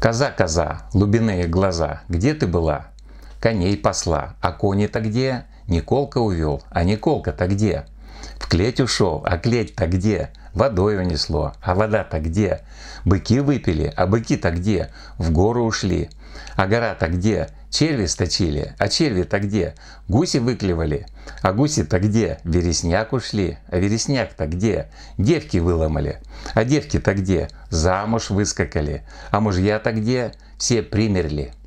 Коза-коза, лубиные глаза, где ты была? Коней посла, а кони-то где? Николка увел, а Николка-то где? В клеть ушел, а клеть-то где? Водой унесло, а вода-то где? Быки выпили, а быки-то где? В гору ушли, а гора-то где? Черви сточили, а черви-то где? Гуси выклевали, а гуси-то где? Вересняк ушли, а вересняк-то где? Девки выломали, а девки-то где? Замуж выскакали, а мужья-то где? Все примерли.